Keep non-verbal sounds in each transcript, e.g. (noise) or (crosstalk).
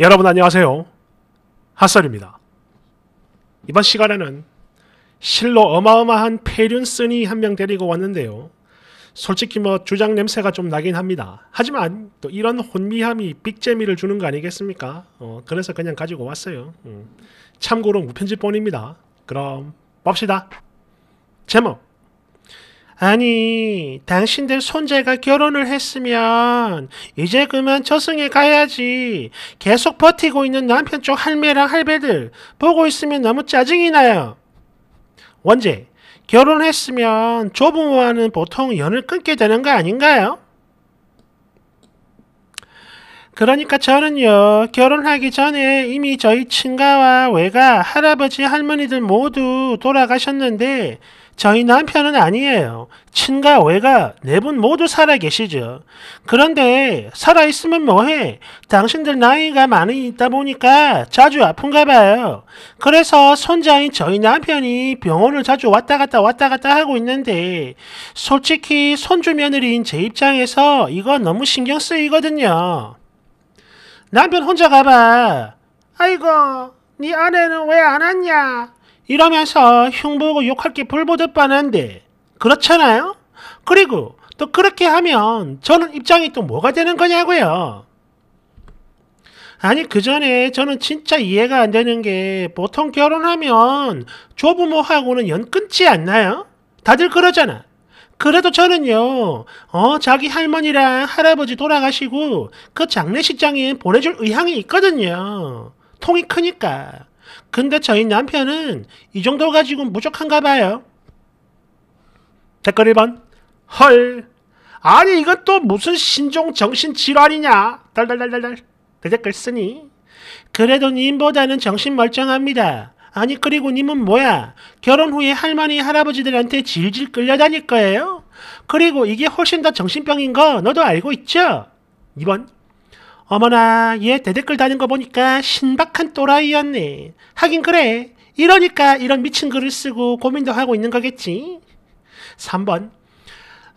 여러분 안녕하세요. 핫설입니다. 이번 시간에는 실로 어마어마한 폐륜 쓰니 한 명 데리고 왔는데요. 솔직히 뭐 주장 냄새가 좀 나긴 합니다. 하지만 또 이런 혼미함이 빅재미를 주는 거 아니겠습니까? 어, 그래서 그냥 가지고 왔어요. 음. 참고로 무편집본입니다. 그럼 봅시다. 제목 아니, 당신들 손자가 결혼을 했으면 이제 그만 저승에 가야지. 계속 버티고 있는 남편 쪽 할매랑 할배들 보고 있으면 너무 짜증이 나요. 원재, 결혼했으면 조부모와는 보통 연을 끊게 되는 거 아닌가요? 그러니까 저는요, 결혼하기 전에 이미 저희 친가와 외가, 할아버지, 할머니들 모두 돌아가셨는데, 저희 남편은 아니에요. 친가 외가 네 분 모두 살아계시죠. 그런데 살아있으면 뭐해? 당신들 나이가 많이 있다 보니까 자주 아픈가 봐요. 그래서 손자인 저희 남편이 병원을 자주 왔다 갔다 왔다 갔다 하고 있는데 솔직히 손주 며느리인 제 입장에서 이거 너무 신경 쓰이거든요. 남편 혼자 가봐. 아이고, 네 아내는 왜 안 왔냐? 이러면서 흉보고 욕할 게 불보듯 뻔한데 그렇잖아요? 그리고 또 그렇게 하면 저는 입장이 또 뭐가 되는 거냐고요. 아니 그 전에 저는 진짜 이해가 안 되는 게 보통 결혼하면 조부모하고는 연 끊지 않나요? 다들 그러잖아. 그래도 저는요, 어, 자기 할머니랑 할아버지 돌아가시고 그 장례식장에 보내줄 의향이 있거든요. 통이 크니까. 근데 저희 남편은 이 정도 가지고 무족한가 봐요. 댓글 1번. 헐. 아니 이건 또 무슨 신종 정신 질환이냐. 달달달달달. 댓글 쓰니. 그래도 님보다는 정신 멀쩡합니다. 아니 그리고 님은 뭐야? 결혼 후에 할머니 할아버지들한테 질질 끌려다닐 거예요? 그리고 이게 훨씬 더 정신병인 거 너도 알고 있죠? 2번 어머나 얘 대댓글 다는 거 보니까 신박한 또라이였네. 하긴 그래. 이러니까 이런 미친 글을 쓰고 고민도 하고 있는 거겠지. 3번.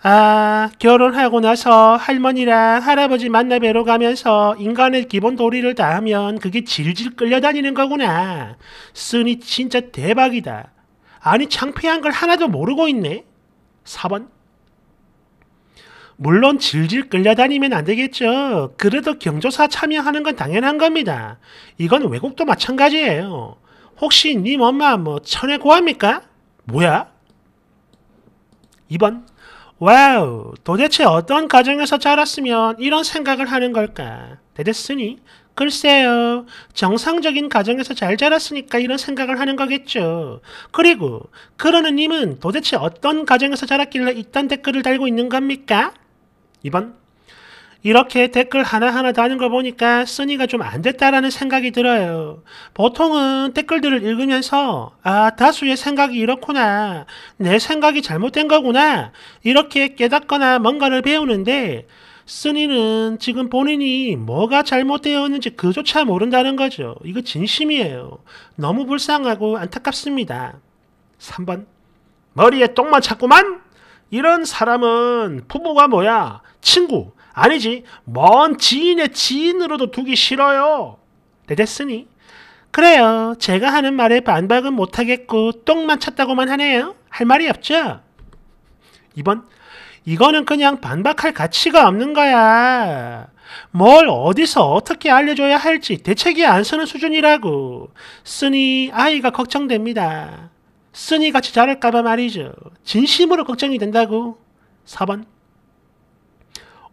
아, 결혼하고 나서 할머니랑 할아버지 만나 뵈러 가면서 인간의 기본 도리를 다하면 그게 질질 끌려다니는 거구나. 쓰니 진짜 대박이다. 아니, 창피한 걸 하나도 모르고 있네. 4번. 물론 질질 끌려다니면 안 되겠죠. 그래도 경조사 참여하는 건 당연한 겁니다. 이건 외국도 마찬가지예요. 혹시 님 네 엄마 뭐 천에 고합니까? 뭐야? 2번 와우 도대체 어떤 가정에서 자랐으면 이런 생각을 하는 걸까? 대댔으니 글쎄요. 정상적인 가정에서 잘 자랐으니까 이런 생각을 하는 거겠죠. 그리고 그러는 님은 도대체 어떤 가정에서 자랐길래 이딴 댓글을 달고 있는 겁니까? 2번 이렇게 댓글 하나하나 다는 걸 보니까 쓰니가 좀 안 됐다라는 생각이 들어요. 보통은 댓글들을 읽으면서 아 다수의 생각이 이렇구나 내 생각이 잘못된 거구나 이렇게 깨닫거나 뭔가를 배우는데 쓰니는 지금 본인이 뭐가 잘못되었는지 그조차 모른다는 거죠. 이거 진심이에요. 너무 불쌍하고 안타깝습니다. 3번 머리에 똥만 찾고만 이런 사람은 부부가 뭐야? 친구. 아니지. 먼 지인의 지인으로도 두기 싫어요. 되겠으니. 그래요. 제가 하는 말에 반박은 못하겠고 똥만 찼다고만 하네요. 할 말이 없죠? 2번. 이거는 그냥 반박할 가치가 없는 거야. 뭘 어디서 어떻게 알려줘야 할지 대책이 안서는 수준이라고. 쓰니 아이가 걱정됩니다. 쓰니 같이 자랄까봐 말이죠. 진심으로 걱정이 된다고. 4번.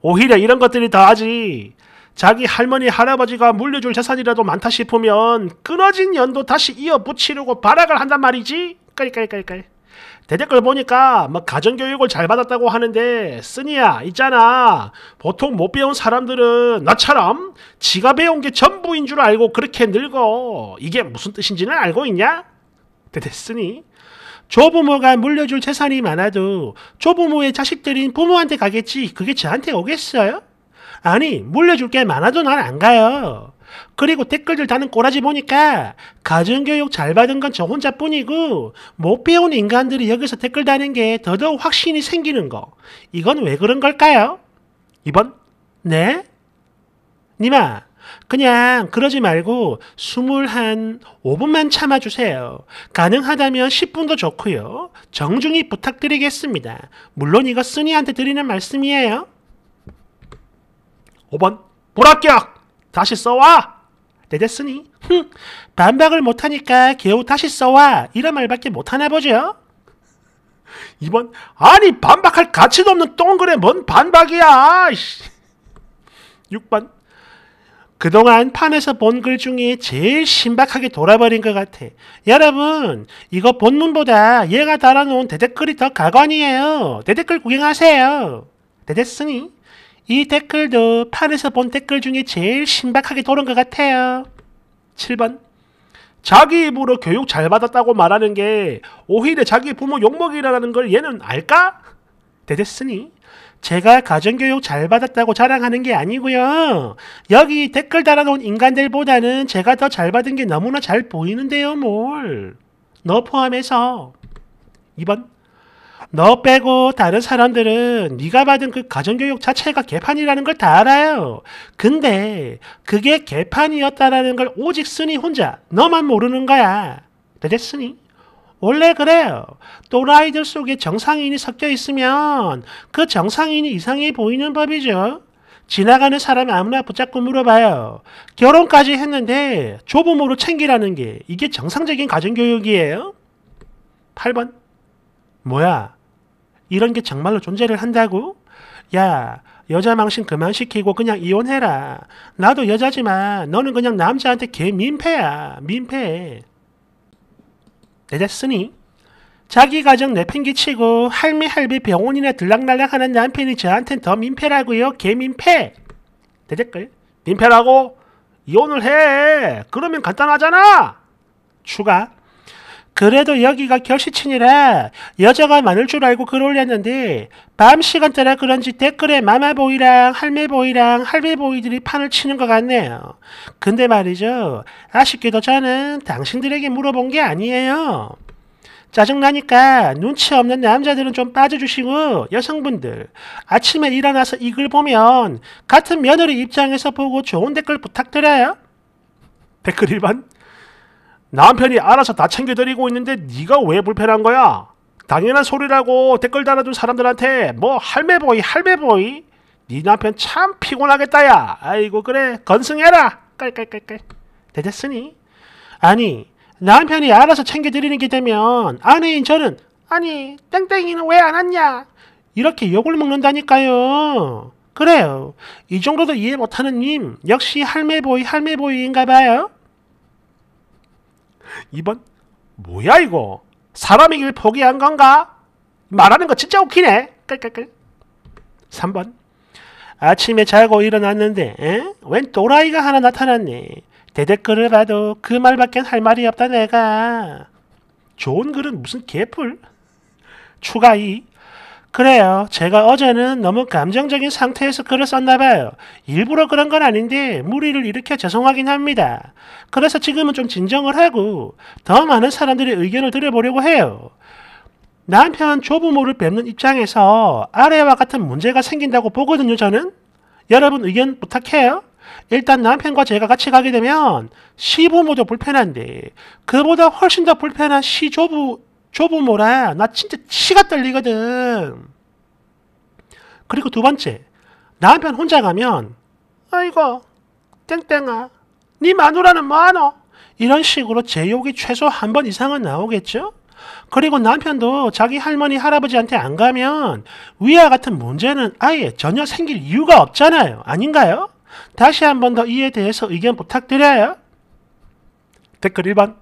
오히려 이런 것들이 더하지. 자기 할머니 할아버지가 물려줄 재산이라도 많다 싶으면 끊어진 연도 다시 이어 붙이려고 발악을 한단 말이지. 깔깔깔깔. 대댓글 보니까 막 뭐 가정교육을 잘 받았다고 하는데 쓰니야 있잖아 보통 못 배운 사람들은 나처럼 지가 배운 게 전부인 줄 알고 그렇게 늙어 이게 무슨 뜻인지는 알고 있냐? 갖게 됐으니 조부모가 물려줄 재산이 많아도 조부모의 자식들인 부모한테 가겠지 그게 저한테 오겠어요? 아니 물려줄 게 많아도 난 안 가요. 그리고 댓글들 다는 꼬라지 보니까 가정교육 잘 받은 건 저 혼자뿐이고 못 배운 인간들이 여기서 댓글 다는 게 더더욱 확신이 생기는 거. 이건 왜 그런 걸까요? 2번 네? 니마 그냥 그러지 말고 숨을 한 5분만 참아주세요. 가능하다면 10분도 좋고요. 정중히 부탁드리겠습니다. 물론 이거 쓰니한테 드리는 말씀이에요. 5번 불합격! 다시 써와! 내 네, 데스니 네, 흥 반박을 못하니까 겨우 다시 써와 이런 말밖에 못하나 보죠? 2번 아니 반박할 가치도 없는 똥그레 뭔 반박이야 6번 그동안 판에서 본 글 중에 제일 신박하게 돌아버린 것 같아. 여러분, 이거 본문보다 얘가 달아놓은 대댓글이 더 가관이에요. 대댓글 구경하세요. 대댓스니이 댓글도 판에서 본 댓글 중에 제일 신박하게 도는 것 같아요. 7번 자기 입으로 교육 잘 받았다고 말하는 게 오히려 자기 부모 욕먹이라는 걸 얘는 알까? 대댓스니 제가 가정교육 잘 받았다고 자랑하는 게 아니고요. 여기 댓글 달아놓은 인간들보다는 제가 더 잘 받은 게 너무나 잘 보이는데요, 뭘. 너 포함해서. 2번. 너 빼고 다른 사람들은 네가 받은 그 가정교육 자체가 개판이라는 걸 다 알아요. 근데 그게 개판이었다라는 걸 오직 스니 혼자 너만 모르는 거야. 그으니 원래 그래요. 또라이들 속에 정상인이 섞여 있으면 그 정상인이 이상해 보이는 법이죠. 지나가는 사람이 아무나 붙잡고 물어봐요. 결혼까지 했는데 조부모로 챙기라는 게 이게 정상적인 가정교육이에요? 8번. 뭐야? 이런 게 정말로 존재를 한다고? 야, 여자 망신 그만시키고 그냥 이혼해라. 나도 여자지만 너는 그냥 남자한테 개 민폐야. 민폐. 내렸으니 자기 가정 내팽개치고 할미 할비 병원이나 들락날락하는 남편이 저한텐 더 민폐라고요. 개민폐. 대댓글. 민폐라고 이혼을 해. 그러면 간단하잖아. 추가. 그래도 여기가 결시친이라 여자가 많을 줄 알고 글 올렸는데 밤 시간대라 그런지 댓글에 마마보이랑 할매보이랑 할매보이들이 판을 치는 것 같네요. 근데 말이죠. 아쉽게도 저는 당신들에게 물어본 게 아니에요. 짜증나니까 눈치 없는 남자들은 좀 빠져주시고 여성분들 아침에 일어나서 이 글 보면 같은 며느리 입장에서 보고 좋은 댓글 부탁드려요. (laughs) 댓글 1번 남편이 알아서 다 챙겨드리고 있는데 네가 왜 불편한 거야? 당연한 소리라고 댓글 달아준 사람들한테 뭐 할매보이 할매보이 네 남편 참 피곤하겠다 야 아이고 그래 건승해라 깔깔깔깔 되셨으니 아니 남편이 알아서 챙겨드리는 게 되면 아내인 저는 아니 땡땡이는 왜 안 왔냐 이렇게 욕을 먹는다니까요 그래요 이 정도도 이해 못하는 님 역시 할매보이 할매보이인가 봐요 2번 뭐야 이거 사람이 길 포기한 건가? 말하는 거 진짜 웃기네. 깔깔깔. 3번 아침에 자고 일어났는데 에? 웬 또라이가 하나 나타났네. 대댓글을 봐도 그 말밖엔 할 말이 없다 내가. 좋은 글은 무슨 개뿔? 추가 이 그래요. 제가 어제는 너무 감정적인 상태에서 글을 썼나봐요. 일부러 그런 건 아닌데 무리를 일으켜 죄송하긴 합니다. 그래서 지금은 좀 진정을 하고 더 많은 사람들의 의견을 들어보려고 해요. 남편 조부모를 뵙는 입장에서 아래와 같은 문제가 생긴다고 보거든요, 저는. 여러분 의견 부탁해요. 일단 남편과 제가 같이 가게 되면 시부모도 불편한데 그보다 훨씬 더 불편한 시조부 조부모라 나 진짜 치가 떨리거든. 그리고 두 번째, 남편 혼자 가면 아이고 땡땡아 네 마누라는 뭐하노? 이런 식으로 제 욕이 최소 한 번 이상은 나오겠죠? 그리고 남편도 자기 할머니 할아버지한테 안 가면 위와 같은 문제는 아예 전혀 생길 이유가 없잖아요. 아닌가요? 다시 한 번 더 이에 대해서 의견 부탁드려요. 댓글 1번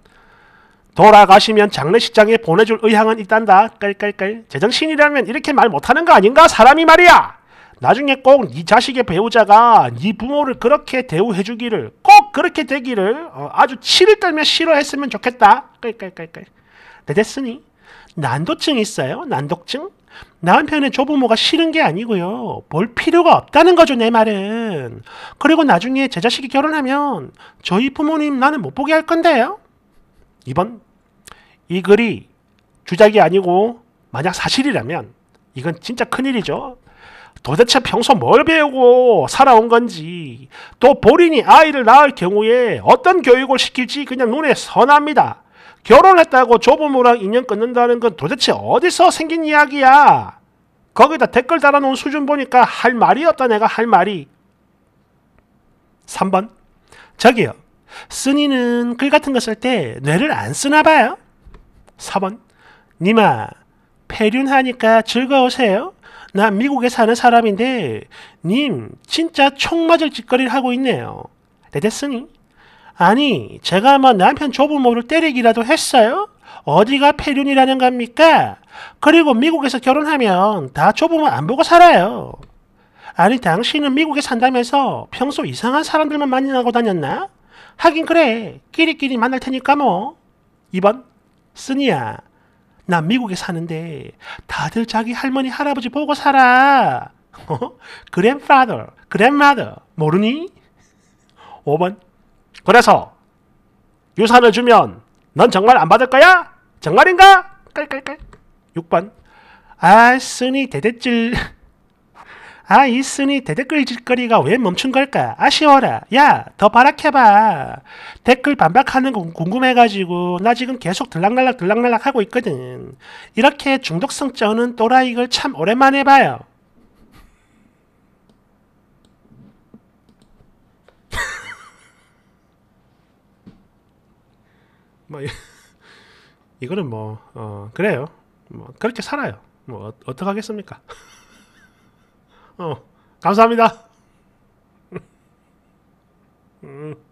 돌아가시면 장례식장에 보내줄 의향은 있단다. 깔깔깔. 제정신이라면 이렇게 말 못하는 거 아닌가? 사람이 말이야. 나중에 꼭 네 자식의 배우자가 네 부모를 그렇게 대우해주기를 꼭 그렇게 되기를 어, 아주 치를 떨며 싫어했으면 좋겠다. 깔깔깔깔. 네, 됐으니 난도증 있어요? 난독증? 남편의 조부모가 싫은 게 아니고요. 볼 필요가 없다는 거죠, 내 말은. 그리고 나중에 제 자식이 결혼하면 저희 부모님 나는 못 보게 할 건데요. 이번 이 글이 주작이 아니고 만약 사실이라면 이건 진짜 큰일이죠. 도대체 평소 뭘 배우고 살아온 건지 또 본인이 아이를 낳을 경우에 어떤 교육을 시킬지 그냥 눈에 선합니다. 결혼했다고 조부모랑 인연 끊는다는 건 도대체 어디서 생긴 이야기야? 거기다 댓글 달아놓은 수준 보니까 할 말이 없다 내가 할 말이. 3번 저기요. 쓴이는 글 같은 거 쓸 때 뇌를 안 쓰나 봐요. 4번 니마 폐륜하니까 즐거우세요? 나 미국에 사는 사람인데 님 진짜 총 맞을 짓거리를 하고 있네요. 네 됐으니 아니 제가 뭐 남편 조부모를 때리기라도 했어요? 어디가 폐륜이라는 겁니까? 그리고 미국에서 결혼하면 다 조부모 안 보고 살아요. 아니 당신은 미국에 산다면서 평소 이상한 사람들만 만나고 다녔나? 하긴 그래 끼리끼리 만날 테니까 뭐 2번 쓰니야. 난 미국에 사는데 다들 자기 할머니 할아버지 보고 살아. 그랜파더, (laughs) 그랜마더 어? 모르니? 5번. 그래서 유산을 주면 넌 정말 안 받을 거야? 정말인가? 깔깔깔. 6번. 아, 쓰니 대대질. (laughs) 아, 있으니 대댓글 짓거리가 왜 멈춘 걸까? 아쉬워라. 야, 더 발악해봐. 댓글 반박하는 거 궁금해가지고 나 지금 계속 들락날락 들락날락 하고 있거든. 이렇게 중독성 쩌는 또라이걸 참 오랜만에 봐요. (laughs) 뭐 이거는 뭐 어, 그래요. 뭐 그렇게 살아요. 뭐 어, 어떡하겠습니까? (laughs) 어, 감사합니다. 음. (laughs)